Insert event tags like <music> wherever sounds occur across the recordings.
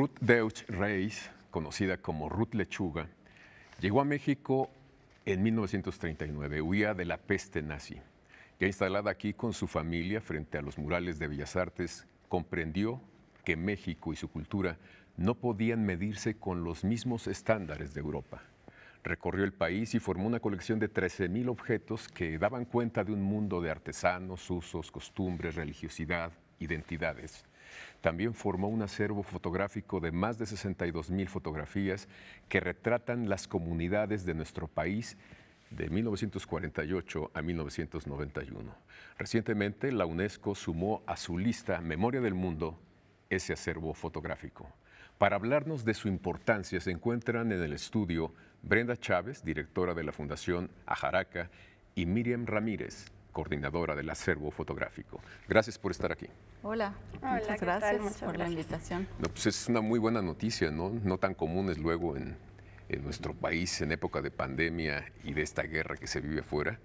Ruth Deutsch Reis, conocida como Ruth Lechuga, llegó a México en 1939, huía de la peste nazi. Ya instalada aquí con su familia frente a los murales de Bellas Artes, comprendió que México y su cultura no podían medirse con los mismos estándares de Europa. Recorrió el país y formó una colección de 13.000 objetos que daban cuenta de un mundo de artesanos, usos, costumbres, religiosidad, identidades. También formó un acervo fotográfico de más de 62 mil fotografías que retratan las comunidades de nuestro país de 1948 a 1991. Recientemente, la UNESCO sumó a su lista Memoria del Mundo ese acervo fotográfico. Para hablarnos de su importancia se encuentran en el estudio Brenda Chávez, directora de la Fundación Ajaraca, y Miriam Ramírez, coordinadora del acervo fotográfico. Gracias por estar aquí. Hola, muchas gracias por la invitación. Pues, es una muy buena noticia, ¿no? No tan comunes luego en, nuestro país en época de pandemia y de esta guerra que se vive afuera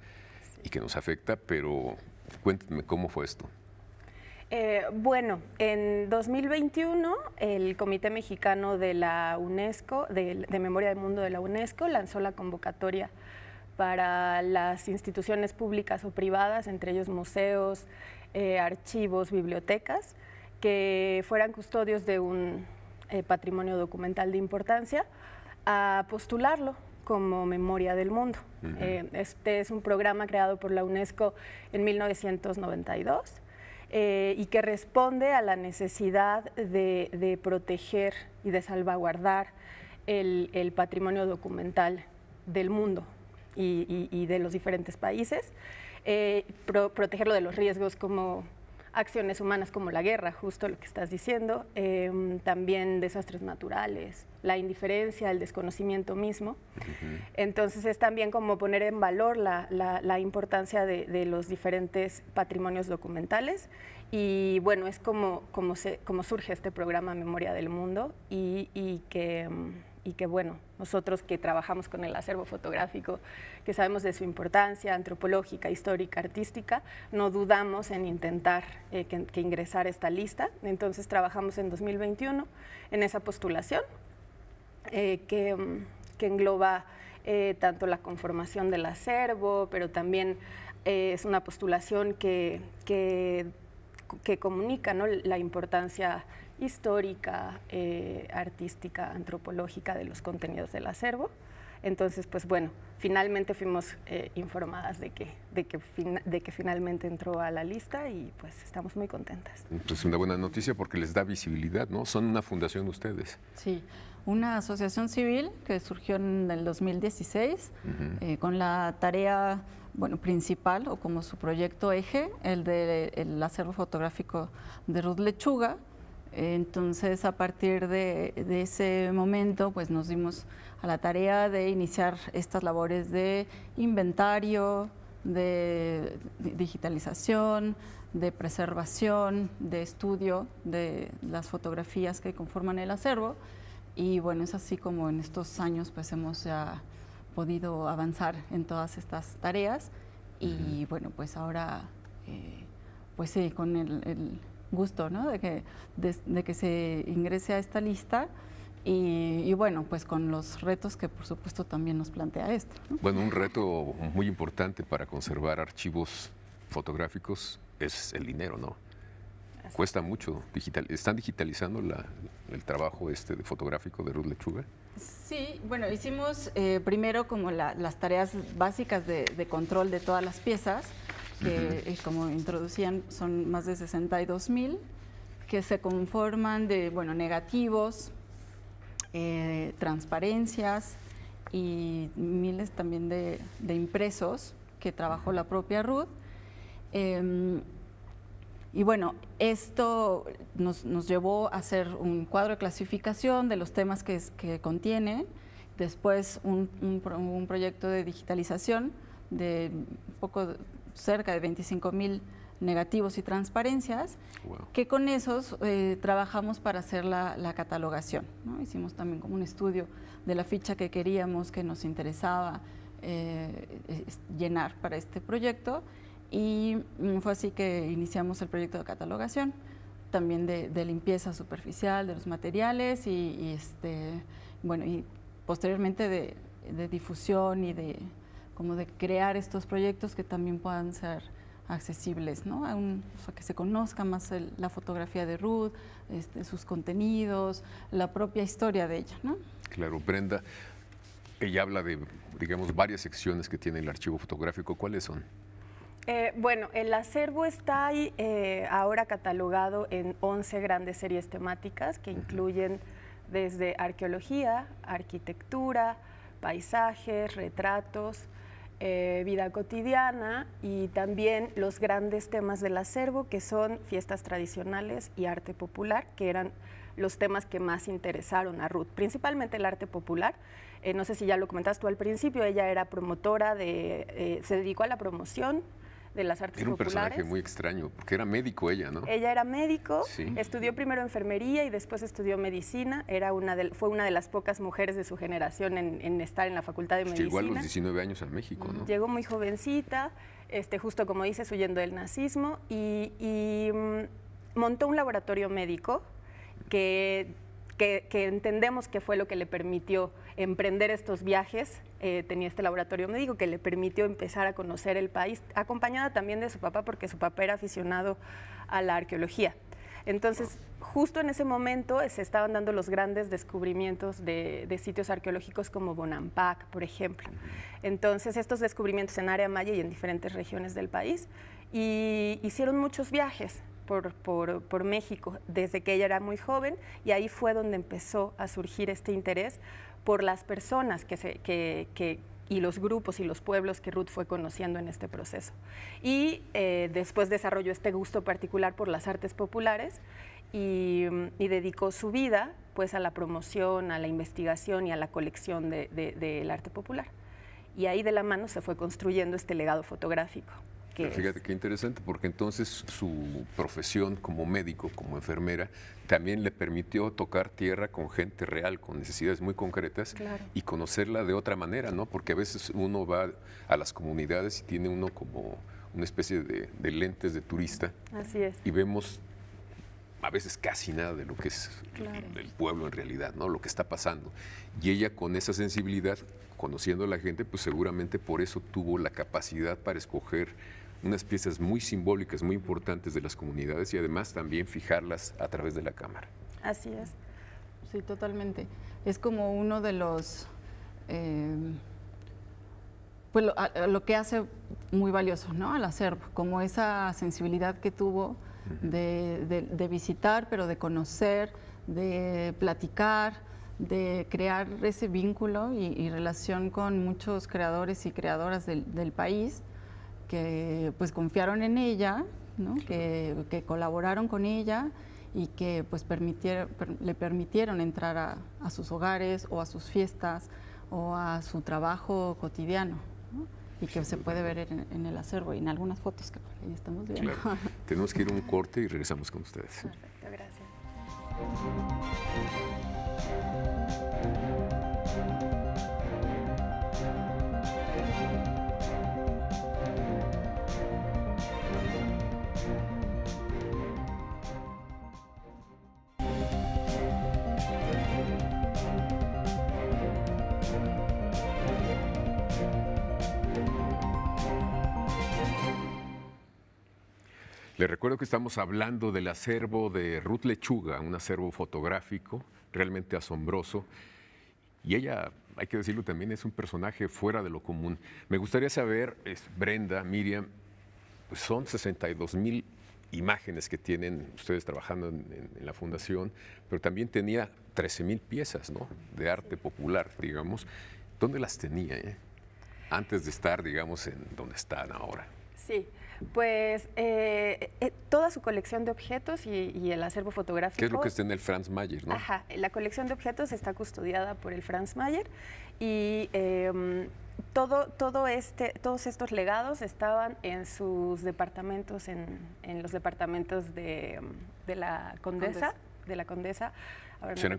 y que nos afecta, pero cuéntame cómo fue esto. Eh, bueno, en 2021 el Comité Mexicano de la UNESCO, de Memoria del Mundo de la UNESCO, lanzó la convocatoria para las instituciones públicas o privadas, entre ellos museos, eh, archivos, bibliotecas, que fueran custodios de un eh, patrimonio documental de importancia, a postularlo como Memoria del Mundo. Eh, este es un programa creado por la UNESCO en 1992 y que responde a la necesidad de, proteger y de salvaguardar el patrimonio documental del mundo, y, de los diferentes países, eh, protegerlo de los riesgos como acciones humanas como la guerra, justo lo que estás diciendo, em, también desastres naturales, la indiferencia, el desconocimiento mismo. Entonces es también como poner en valor la, la, importancia de, los diferentes patrimonios documentales y bueno, es como, como, se, como surge este programa Memoria del Mundo y, que... Em, y que bueno, nosotros que trabajamos con el acervo fotográfico, que sabemos de su importancia antropológica, histórica, artística, no dudamos en intentar eh, que, ingresar esta lista. Entonces trabajamos en 2021 en esa postulación eh, mm, que, engloba eh, tanto la conformación del acervo, pero también es una postulación que, que, comunica la importancia histórica, eh, artística, antropológica de los contenidos del acervo. Entonces, pues bueno, finalmente fuimos eh, informadas de que, de que, de, que finalmente entró a la lista y pues estamos muy contentas. Pues una buena noticia porque les da visibilidad, ¿no? Son una fundación ustedes. Sí, una asociación civil que surgió en el 2016 eh, con la tarea, bueno, principal o como su proyecto eje, el del de, acervo fotográfico de Ruth Lechuga entonces, a partir de, ese momento, pues nos dimos a la tarea de iniciar estas labores de inventario, de digitalización, de preservación, de estudio de las fotografías que conforman el acervo. Y bueno, es así como en estos años pues hemos ya podido avanzar en todas estas tareas. Y bueno, pues ahora, eh, pues sí, con el gusto ¿no? de, que, que se ingrese a esta lista. Y, bueno, pues con los retos que por supuesto también nos plantea esto. Bueno, un reto muy importante para conservar archivos fotográficos es el dinero, ¿no? Cuesta mucho. Digital, ¿Están digitalizando el trabajo este fotográfico de Ruth Lechuga? Sí, bueno, hicimos eh, primero como las tareas básicas de control de todas las piezas que eh, como introducían son más de 62 mil, que se conforman de, bueno, negativos, eh, transparencias y miles también de, impresos que trabajó la propia Ruth. Em, y bueno, esto nos, llevó a hacer un cuadro de clasificación de los temas que, contiene, después un, un proyecto de digitalización de un poco cerca de 25 mil negativos y transparencias, que con esos eh, trabajamos para hacer la, catalogación. Hicimos también como un estudio de la ficha que queríamos, que nos interesaba eh, llenar para este proyecto y mm, fue así que iniciamos el proyecto de catalogación, también de, limpieza superficial de los materiales y, este, bueno, y posteriormente de difusión y de como de crear estos proyectos que también puedan ser accesibles, ¿no? A que se conozca más la fotografía de Ruth, este, sus contenidos, la propia historia de ella, ¿no? Claro, Brenda, ella habla de, digamos, varias secciones que tiene el archivo fotográfico, ¿cuáles son? Eh, bueno, el acervo está ahí, eh, ahora catalogado en 11 grandes series temáticas que incluyen desde arqueología, arquitectura, paisajes, retratos, eh, vida cotidiana y también los grandes temas del acervo, que son fiestas tradicionales y arte popular, que eran los temas que más interesaron a Ruth, principalmente el arte popular. Eh, no sé si ya lo comentaste tú al principio, ella era promotora, de, eh, se dedicó a la promoción de las artes era un personaje muy extraño, porque era médico ella, ¿no? Ella era médico, estudió primero enfermería y después estudió medicina. Era una fue una de las pocas mujeres de su generación en, estar en la Facultad de pues Medicina. Llegó a los 19 años a México, ¿no? Llegó muy jovencita, este, justo como dices, huyendo del nazismo y mm, montó un laboratorio médico que que, entendemos que fue lo que le permitió emprender estos viajes. Eh, tenía este laboratorio médico que le permitió empezar a conocer el país, acompañada también de su papá, porque su papá era aficionado a la arqueología. Entonces, justo en ese momento se estaban dando los grandes descubrimientos de, sitios arqueológicos como Bonampak, por ejemplo. Entonces, estos descubrimientos en área maya y en diferentes regiones del país, y hicieron muchos viajes por, México desde que ella era muy joven y ahí fue donde empezó a surgir este interés por las personas que, y los grupos y los pueblos que Ruth fue conociendo en este proceso. Y eh, después desarrolló este gusto particular por las artes populares mm, y, dedicó su vida pues, a la promoción, a la investigación y a la colección del arte popular. Y ahí de la mano se fue construyendo este legado fotográfico fíjate qué interesante, porque entonces su profesión como médico, como enfermera, también le permitió tocar tierra con gente real, con necesidades muy concretas y conocerla de otra manera, ¿no? Porque a veces uno va a las comunidades y tiene uno como una especie de, lentes de turista. Así es. Y vemos a veces casi nada de lo que es el pueblo en realidad, ¿no? Lo que está pasando. Y ella con esa sensibilidad, conociendo a la gente, pues seguramente por eso tuvo la capacidad para escoger unas piezas muy simbólicas, muy importantes de las comunidades y además también fijarlas a través de la cámara. Así es, sí, totalmente. Es como uno de los... Em, pues lo, que hace muy valioso, ¿no? Al hacer, como esa sensibilidad que tuvo de, visitar, pero de conocer, de platicar, de crear ese vínculo y, relación con muchos creadores y creadoras del país que pues confiaron en ella, que, colaboraron con ella y que pues permitieron, le permitieron entrar a, sus hogares o a sus fiestas o a su trabajo cotidiano. Y que se puede ver en, el acervo y en algunas fotos que estamos viendo. <laughs> Tenemos que ir a un corte y regresamos con ustedes. Perfecto, gracias. Le recuerdo que estamos hablando del acervo de Ruth Lechuga, un acervo fotográfico realmente asombroso. Y ella, hay que decirlo también, es un personaje fuera de lo común. Me gustaría saber, Brenda, Miriam, pues son 62 mil imágenes que tienen ustedes trabajando en, la fundación, pero también tenía 13 mil piezas ¿no? de arte popular, digamos. ¿Dónde las tenía eh? antes de estar, digamos, en donde están ahora? Sí, pues eh, eh, toda su colección de objetos y, el acervo fotográfico. ¿Qué es lo que está en el Franz Mayer, no? Ajá, la colección de objetos está custodiada por el Franz Mayer y em, todo, todo este, todos estos legados estaban en sus departamentos, en, los departamentos de, la condesa. de la Condesa.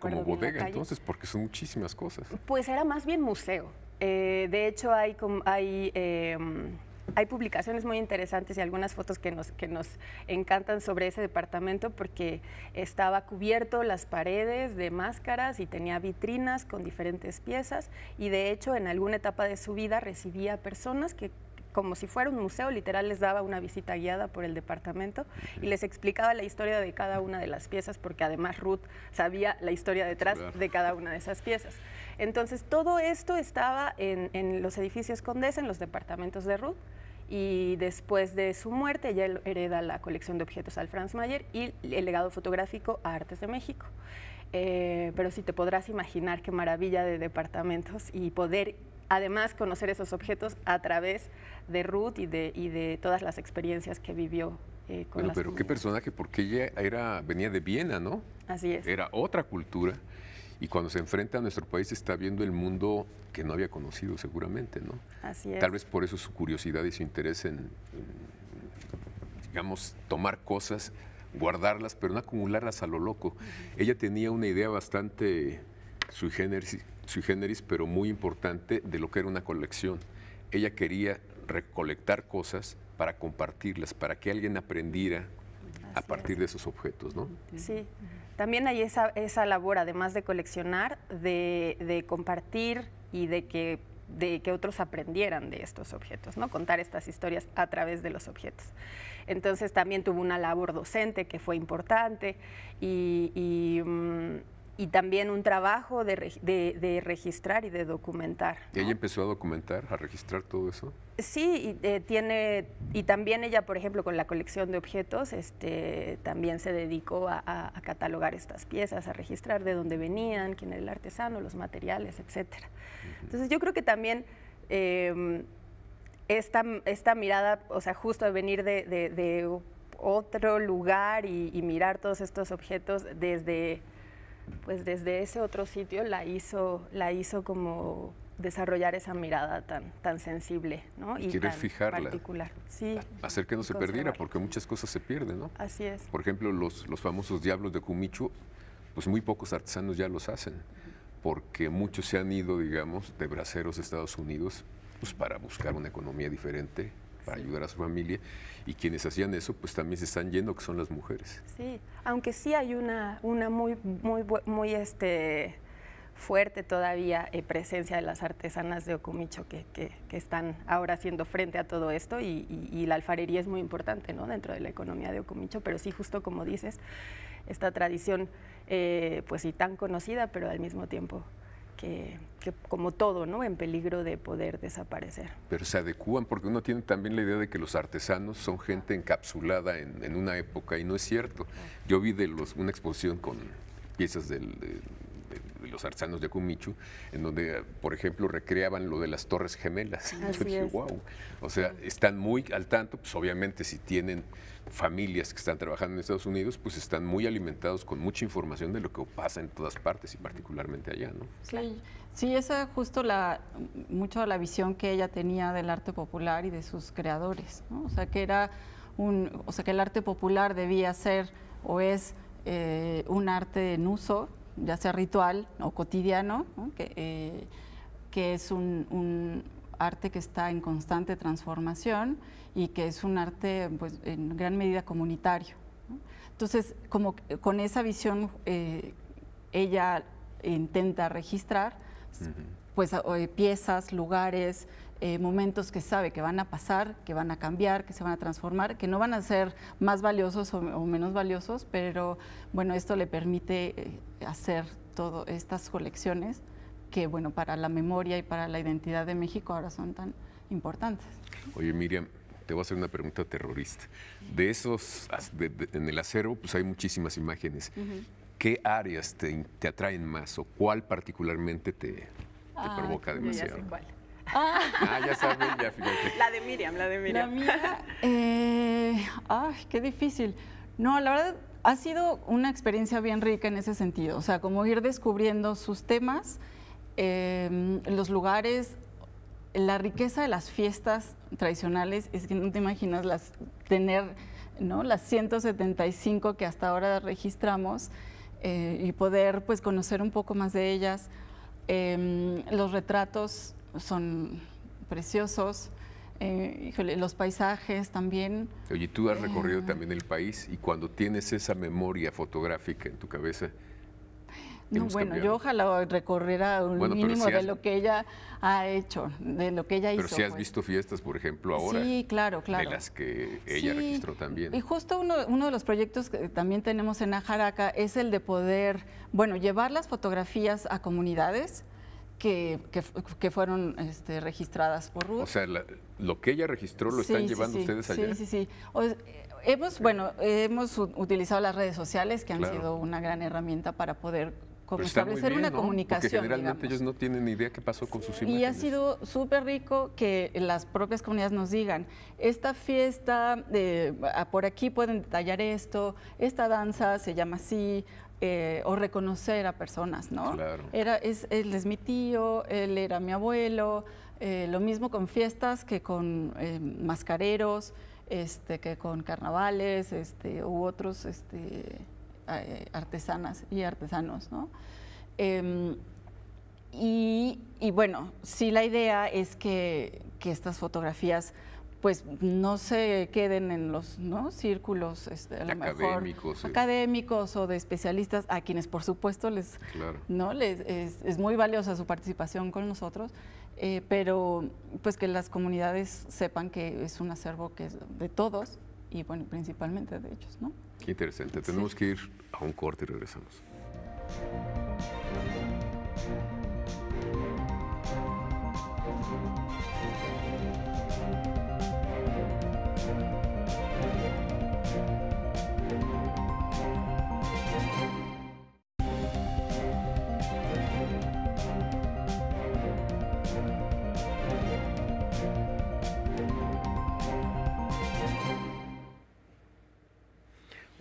como bodega entonces, porque son muchísimas cosas. Pues era más bien museo. Eh, de hecho, hay, hay em, hay publicaciones muy interesantes y algunas fotos que nos, que nos encantan sobre ese departamento porque estaba cubierto las paredes de máscaras y tenía vitrinas con diferentes piezas y de hecho en alguna etapa de su vida recibía personas que como si fuera un museo, literal les daba una visita guiada por el departamento y les explicaba la historia de cada una de las piezas, porque además Ruth sabía la historia detrás de cada una de esas piezas. Entonces, todo esto estaba en, los edificios condes en los departamentos de Ruth y después de su muerte ella hereda la colección de objetos al Franz Mayer y el legado fotográfico a Artes de México. Eh, pero si sí te podrás imaginar qué maravilla de departamentos y poder además conocer esos objetos a través de Ruth y de, y de todas las experiencias que vivió. Eh, con bueno, pero qué personaje, porque ella era, venía de Viena, ¿no? Así es. Era otra cultura y cuando se enfrenta a nuestro país está viendo el mundo que no había conocido seguramente, ¿no? Así es. Tal vez por eso su curiosidad y su interés en, digamos, tomar cosas, guardarlas, pero no acumularlas a lo loco. Ella tenía una idea bastante sui generis, generis, pero muy importante de lo que era una colección. Ella quería recolectar cosas para compartirlas, para que alguien aprendiera a partir de esos objetos, ¿no? Sí, también hay esa, esa labor, además de coleccionar, de, de compartir y de que, de que, otros aprendieran de estos objetos, ¿no? Contar estas historias a través de los objetos. Entonces también tuvo una labor docente que fue importante y mm, y también un trabajo de, de, registrar y de documentar. ¿Y ella empezó a documentar, a registrar todo eso? Sí, y, eh, tiene, y también ella, por ejemplo, con la colección de objetos, este, también se dedicó a, catalogar estas piezas, a registrar de dónde venían, quién era el artesano, los materiales, etc. Entonces yo creo que también em, esta, esta, mirada, o sea, justo de venir de, de otro lugar y mirar todos estos objetos desde pues desde ese otro sitio la hizo, la hizo como desarrollar esa mirada tan, tan sensible ¿no? y, tan particular. Sí, hacer que no se perdiera, porque muchas cosas se pierden, ¿no? Así es. Por ejemplo, los, los famosos diablos de Cumichu, pues muy pocos artesanos ya los hacen, porque muchos se han ido, digamos, de braceros a Estados Unidos pues, para buscar una economía diferente, para ayudar a su familia, y quienes hacían eso pues también se están yendo, que son las mujeres. Sí, aunque sí hay una, una muy, muy, muy este, fuerte todavía eh, presencia de las artesanas de Ocomicho que, están ahora haciendo frente a todo esto y, la alfarería es muy importante ¿no? dentro de la economía de Ocomicho, pero sí justo como dices, esta tradición eh, pues sí tan conocida, pero al mismo tiempo que, como todo, ¿no? En peligro de poder desaparecer. Pero se adecúan porque uno tiene también la idea de que los artesanos son gente encapsulada en, una época y no es cierto. Yo vi de los, una exposición con piezas de, los artesanos de Cumichu, en donde, por ejemplo, recreaban lo de las Torres Gemelas. O sea, están muy al tanto, pues obviamente si tienen familias que están trabajando en Estados Unidos, pues están muy alimentados con mucha información de lo que pasa en todas partes y particularmente allá, ¿no? Sí, esa es justo la, mucho la visión que ella tenía del arte popular y de sus creadores, O sea, que era un, o sea, que el arte popular debía ser o es eh, un arte en uso, ya sea ritual o cotidiano, eh, que, es un, un arte que está en constante transformación y que es un arte pues, en gran medida comunitario. Entonces, como con esa visión eh, ella intenta registrar pues, eh, piezas, lugares, eh, momentos que sabe que van a pasar, que van a cambiar, que se van a transformar, que no van a ser más valiosos o, menos valiosos, pero bueno, esto le permite hacer todas estas colecciones que bueno, para la memoria y para la identidad de México ahora son tan importantes. Oye, Miriam, te voy a hacer una pregunta terrorista. De esos, en el acero, pues hay muchísimas imágenes. ¿Qué áreas te, atraen más o cuál particularmente te, ah, provoca demasiado? cuál. Ah. ya saben ya fíjate. <laughs> La de Miriam, la de Miriam. La mía, eh, ay, qué difícil. No, la verdad ha sido una experiencia bien rica en ese sentido, o sea, como ir descubriendo sus temas, eh, los lugares, la riqueza de las fiestas tradicionales es que no te imaginas las tener ¿no? las 175 que hasta ahora registramos eh, y poder pues conocer un poco más de ellas. Em, los retratos son preciosos. Eh, los paisajes también. Oye, tú has recorrido eh. también el país y cuando tienes esa memoria fotográfica en tu cabeza, no, bueno, yo ojalá recorriera un mínimo de lo que ella ha hecho, de lo que ella hizo. Pero si has pues. visto fiestas, por ejemplo, ahora. Sí, claro, claro. De las que ella registró también. Y justo uno, de los proyectos que también tenemos en Ajaraca es el de poder, bueno, llevar las fotografías a comunidades. Que, que, fueron este, registradas por Ruth. O sea, lo que ella registró lo están llevando ustedes allá. Sí, sí, sí. hemos, bueno, hemos utilizado las redes sociales que han sido una gran herramienta para poder como establecer una comunicación. Porque generalmente ellos no tienen ni idea qué pasó con sus imágenes. Y ha sido súper rico que las propias comunidades nos digan, esta fiesta, de, eh, ah, por aquí pueden detallar esto, esta danza se llama así, eh, o reconocer a personas, ¿no? Era, es, él es mi tío, él era mi abuelo, eh, lo mismo con fiestas que con mascareros, este, que con carnavales, este, u otros... Este, eh, artesanas y artesanos, ¿no? Em, y, bueno, sí la idea es que, estas fotografías pues no se queden en los círculos este, académicos, o de especialistas, a quienes por supuesto les, ¿no? les es, muy valiosa su participación con nosotros, eh, pero pues que las comunidades sepan que es un acervo que es de todos y bueno, principalmente de ellos, ¿no? Qué interesante. Tenemos que ir a un corte y regresamos.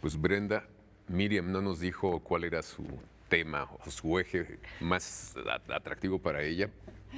Pues Brenda, Miriam no nos dijo cuál era su tema o su eje más atractivo para ella.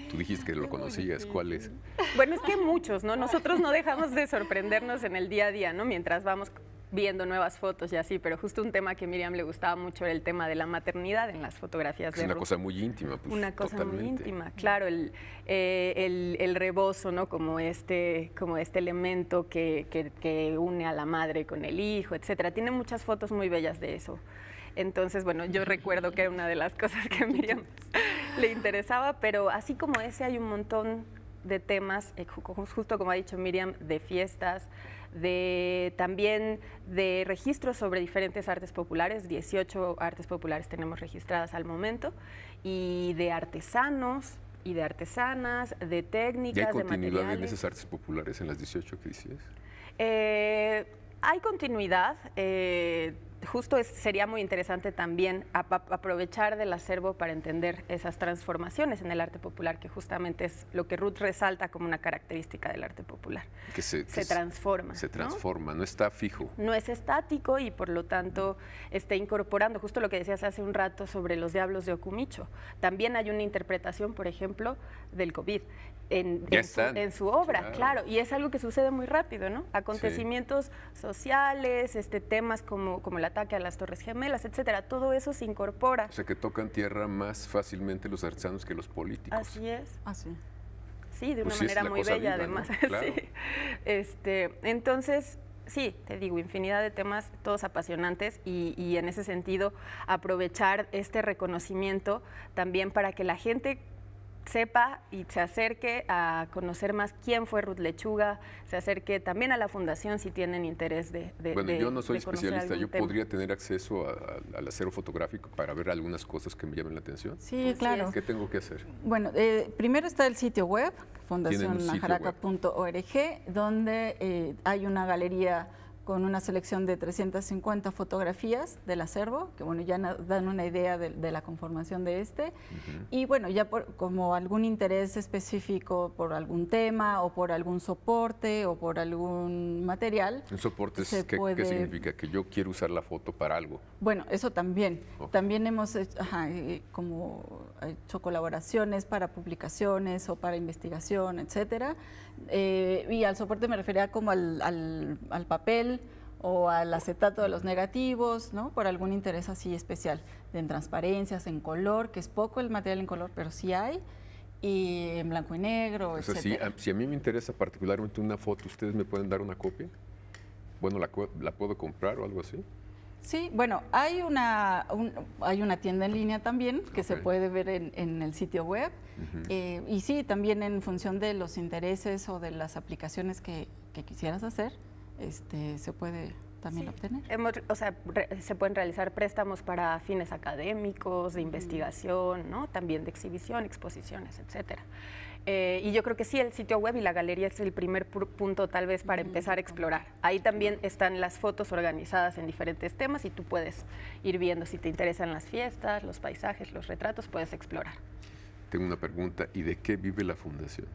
Tú dijiste que lo conocías, ¿cuál es? Bueno, es que muchos, ¿no? Nosotros no dejamos de sorprendernos en el día a día, ¿no? Mientras vamos viendo nuevas fotos y así, pero justo un tema que a Miriam le gustaba mucho era el tema de la maternidad en las fotografías es una cosa muy íntima, pues, Una cosa muy íntima, claro, el, eh, el, el, rebozo, ¿no? Como este, como este elemento que, que, une a la madre con el hijo, etcétera. Tiene muchas fotos muy bellas de eso. Entonces, bueno, yo recuerdo que era una de las <laughs> cosas que a Miriam le interesaba, pero así como ese hay un montón de temas, eh, justo como ha dicho Miriam, de fiestas, de también de registros sobre diferentes artes populares, 18 artes populares tenemos registradas al momento, y de artesanos y de artesanas, de técnicas, ¿Y hay continuidad en esas artes populares en las 18 crisis? Eh, hay continuidad. Eh, justo sería muy interesante también aprovechar del acervo para entender esas transformaciones en el arte popular, que justamente es lo que Ruth resalta como una característica del arte popular. Que se, transforma. Se, transforma, ¿no? está fijo. No es estático y por lo tanto está incorporando, justo lo que decías hace un rato sobre los diablos de Okumicho. También hay una interpretación, por ejemplo, del COVID. En, en, su, obra, claro. y es algo que sucede muy rápido, ¿no? Acontecimientos sociales, este, temas como, como la ataque a las Torres Gemelas, etcétera. Todo eso se incorpora. O sea, que tocan tierra más fácilmente los artesanos que los políticos. Así es. Así. Ah, sí, de pues una manera muy bella, además. <laughs> Este, entonces, sí, te digo, infinidad de temas, todos apasionantes, y, y en ese sentido, aprovechar este reconocimiento también para que la gente sepa y se acerque a conocer más quién fue Ruth Lechuga, se acerque también a la fundación si tienen interés de... bueno, yo no soy especialista, yo podría tener acceso al acero fotográfico para ver algunas cosas que me llamen la atención. Sí, claro. ¿Qué tengo que hacer? Bueno, eh, primero está el sitio web, fundacionajaraca.org, donde eh, hay una galería con una selección de 350 fotografías del acervo, que bueno, ya dan una idea de, la conformación de este. Y bueno, ya por, como algún interés específico por algún tema o por algún soporte o por algún material. el soporte ¿qué, significa? ¿Que yo quiero usar la foto para algo? Bueno, eso también. Oh. También hemos hecho, como hecho colaboraciones para publicaciones o para investigación, etcétera. Eh, y al soporte me refería como al, papel o al acetato de los negativos, ¿no? Por algún interés así especial, en transparencias, en color, que es poco el material en color, pero sí hay, y en blanco y negro, si, a, si mí me interesa particularmente una foto, ¿ustedes me pueden dar una copia? Bueno, la, la puedo comprar o algo así? Sí, bueno, hay una, hay una tienda en línea también que se puede ver en, el sitio web. Eh, y sí, también en función de los intereses o de las aplicaciones que, quisieras hacer, este, se puede también obtener. o sea, se pueden realizar préstamos para fines académicos, de investigación, ¿no? también de exhibición, exposiciones, etcétera. Eh, y yo creo que sí, el sitio web y la galería es el primer punto tal vez para empezar a explorar. Ahí también están las fotos organizadas en diferentes temas y tú puedes ir viendo si te interesan las fiestas, los paisajes, los retratos, puedes explorar. Tengo una pregunta, ¿y de qué vive la fundación?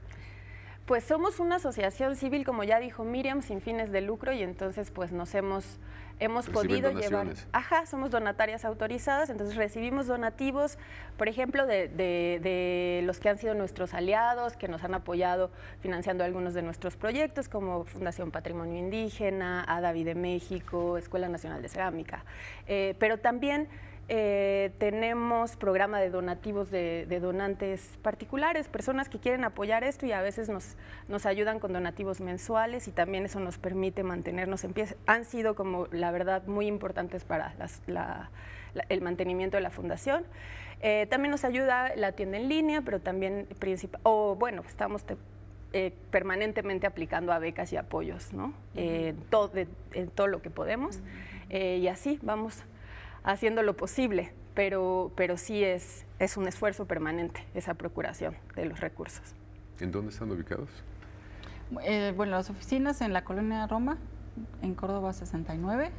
Pues somos una asociación civil, como ya dijo Miriam, sin fines de lucro y entonces pues nos hemos hemos podido llevar. Ajá, somos donatarias autorizadas, entonces recibimos donativos, por ejemplo, de, los que han sido nuestros aliados, que nos han apoyado financiando algunos de nuestros proyectos, como Fundación Patrimonio Indígena, ADAVI de México, Escuela Nacional de Cerámica. Eh, pero también eh, tenemos programa de donativos de, donantes particulares, personas que quieren apoyar esto y a veces nos, nos ayudan con donativos mensuales y también eso nos permite mantenernos en pie. Han sido como la verdad muy importantes para el mantenimiento de la fundación. Eh, también nos ayuda la tienda en línea, pero también o bueno, estamos eh, permanentemente aplicando a becas y apoyos, ¿no? todo, en todo lo que podemos y así vamos haciendo lo posible, pero, pero sí es, es un esfuerzo permanente esa procuración de los recursos. ¿En dónde están ubicados? Eh, bueno, las oficinas en la colonia Roma, en Córdoba 69.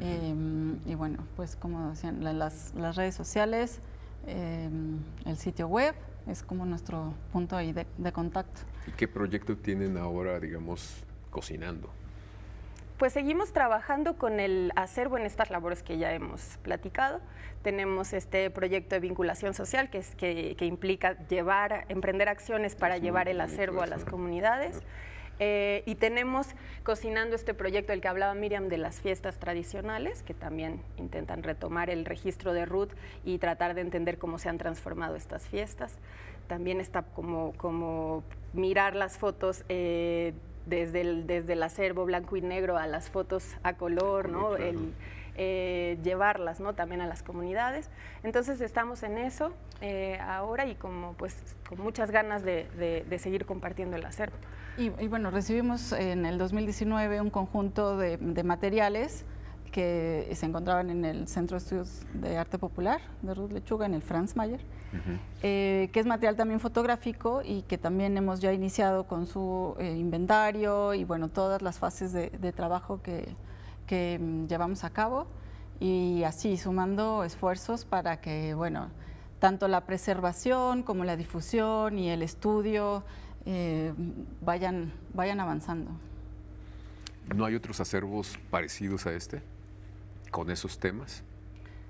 Em, y bueno, pues como decían, las, redes sociales, em, el sitio web, es como nuestro punto de contacto. ¿Y qué proyecto tienen ahora, digamos, cocinando? Pues seguimos trabajando con el acervo en estas labores que ya hemos platicado. Tenemos este proyecto de vinculación social que, implica emprender acciones para llevar el acervo a las comunidades. Eh, y tenemos cocinando este proyecto, el que hablaba Miriam, de las fiestas tradicionales, que también intentan retomar el registro de Ruth y tratar de entender cómo se han transformado estas fiestas. También está como, mirar las fotos. Eh, desde el, desde acervo blanco y negro a las fotos a color, ¿no? El, eh, llevarlas ¿no? también a las comunidades. Entonces estamos en eso eh, ahora y como pues con muchas ganas de, seguir compartiendo el acervo. Y, bueno, recibimos en el 2019 un conjunto de materiales que se encontraban en el Centro de Estudios de Arte Popular de Ruth Lechuga, en el Franz Mayer, eh, que es material también fotográfico y que también hemos ya iniciado con su eh, inventario y bueno, todas las fases de, trabajo que, mm, llevamos a cabo y así sumando esfuerzos para que, bueno, tanto la preservación como la difusión y el estudio eh, vayan, vayan avanzando. ¿No hay otros acervos parecidos a este? con esos temas?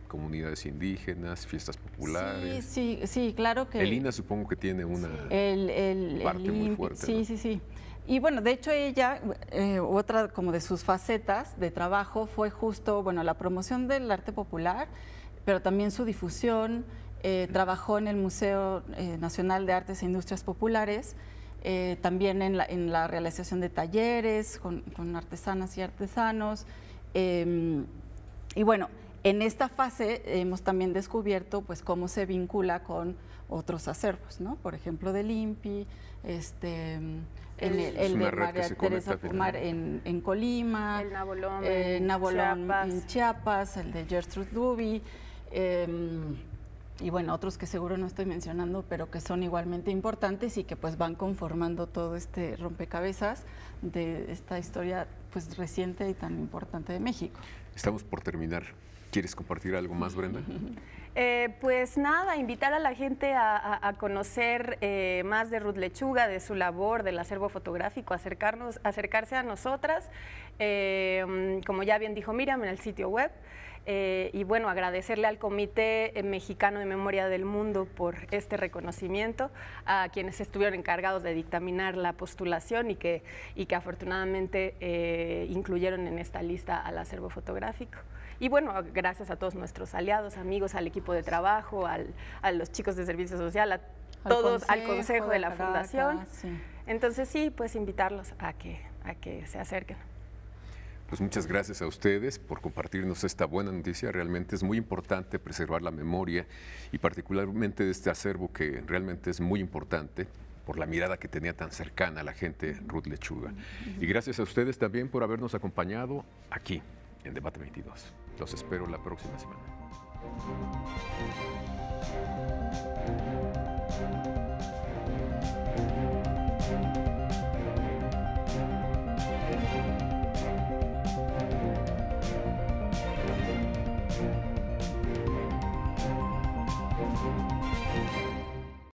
comunidades indígenas, fiestas populares. Sí, sí, sí, claro que. El supongo que tiene una el, el, parte muy fuerte. Sí, sí, sí. Y bueno, de hecho ella, eh, otra como de sus facetas de trabajo fue justo, bueno, la promoción del arte popular, pero también su difusión. Eh, trabajó en el Museo eh, Nacional de Artes e Industrias Populares, también en la, realización de talleres con, con artesanas y artesanos em, y bueno, en esta fase hemos también descubierto pues cómo se vincula con otros acervos, ¿no? Por ejemplo, del INPI, este, el, de María Teresa Fumar en, en, Colima, el Nabolón, eh, en, Chiapas. el de Gertrude Duby, em, y bueno, otros que seguro no estoy mencionando, pero que son igualmente importantes y que pues van conformando todo este rompecabezas de esta historia pues reciente y tan importante de México. Estamos por terminar. ¿Quieres compartir algo más, Brenda? <laughs> Eh, pues nada, invitar a la gente a, conocer eh, más de Ruth Lechuga, de su labor, del acervo fotográfico, acercarnos, acercarse a nosotras. Eh, mm, como ya bien dijo Miriam, en el sitio web. Eh, y bueno, agradecerle al Comité eh, Mexicano de Memoria del Mundo por este reconocimiento, a quienes estuvieron encargados de dictaminar la postulación y que, y que afortunadamente eh, incluyeron en esta lista al acervo fotográfico. Y bueno, gracias a todos nuestros aliados, amigos, al equipo de trabajo, a los chicos de servicio social, a todos, al consejo de la fundación. Entonces sí, pues invitarlos a que, a que se acerquen. Pues muchas gracias a ustedes por compartirnos esta buena noticia. Realmente es muy importante preservar la memoria y particularmente de este acervo que realmente es muy importante por la mirada que tenía tan cercana a la gente Ruth Lechuga. Y gracias a ustedes también por habernos acompañado aquí en Debate 22. Los espero la próxima semana.